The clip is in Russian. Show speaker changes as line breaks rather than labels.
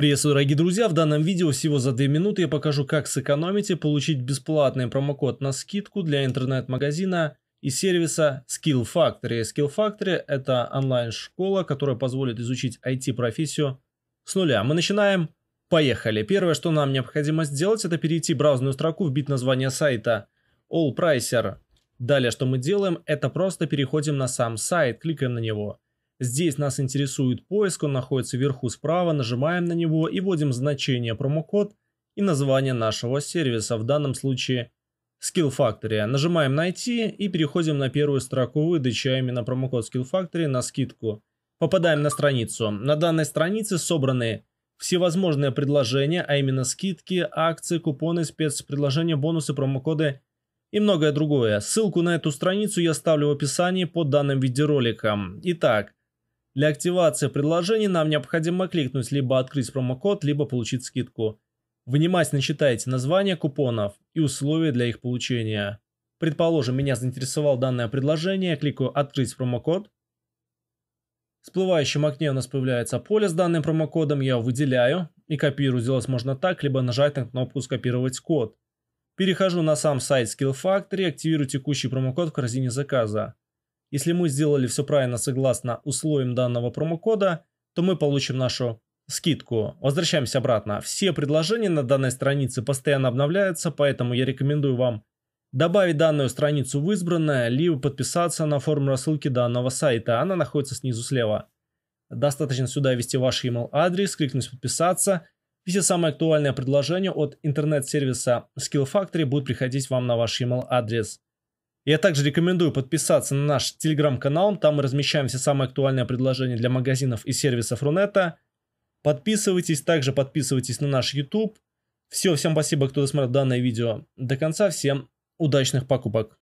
Приветствую, дорогие друзья! В данном видео всего за 2 минуты я покажу, как сэкономить и получить бесплатный промокод на скидку для интернет-магазина и сервиса Skill Factory. Skill Factory – это онлайн-школа, которая позволит изучить IT-профессию с нуля. Мы начинаем. Поехали! Первое, что нам необходимо сделать, это перейти в браузную строку, вбить название сайта AllPricer. Далее, что мы делаем, это просто переходим на сам сайт, кликаем на него – Здесь нас интересует поиск, он находится вверху справа, нажимаем на него и вводим значение промокод и название нашего сервиса, в данном случае Skill Factory. Нажимаем «Найти» и переходим на первую строку выдачи, а именно промокод Skill Factory на скидку. Попадаем на страницу. На данной странице собраны всевозможные предложения, а именно скидки, акции, купоны, спецпредложения, бонусы, промокоды и многое другое. Ссылку на эту страницу я ставлю в описании под данным видеороликом. Итак, для активации предложений нам необходимо кликнуть либо «Открыть промокод», либо «Получить скидку». Внимательно читайте название купонов и условия для их получения. Предположим, меня заинтересовало данное предложение, кликаю «Открыть промокод». В всплывающем окне у нас появляется поле с данным промокодом, я его выделяю и копирую. Сделать можно так, либо нажать на кнопку «Скопировать код». Перехожу на сам сайт Skill Factory, активирую текущий промокод в корзине заказа. Если мы сделали все правильно согласно условиям данного промокода, то мы получим нашу скидку. Возвращаемся обратно. Все предложения на данной странице постоянно обновляются, поэтому я рекомендую вам добавить данную страницу в избранное, либо подписаться на форму рассылки данного сайта. Она находится снизу слева. Достаточно сюда ввести ваш email адрес, кликнуть «Подписаться». И все самые актуальные предложения от интернет-сервиса Skill Factory будут приходить вам на ваш email адрес. Я также рекомендую подписаться на наш телеграм-канал, там мы размещаем все самые актуальные предложения для магазинов и сервисов Рунета. Подписывайтесь, также подписывайтесь на наш YouTube. Все, всем спасибо, кто досмотрел данное видео до конца. Всем удачных покупок!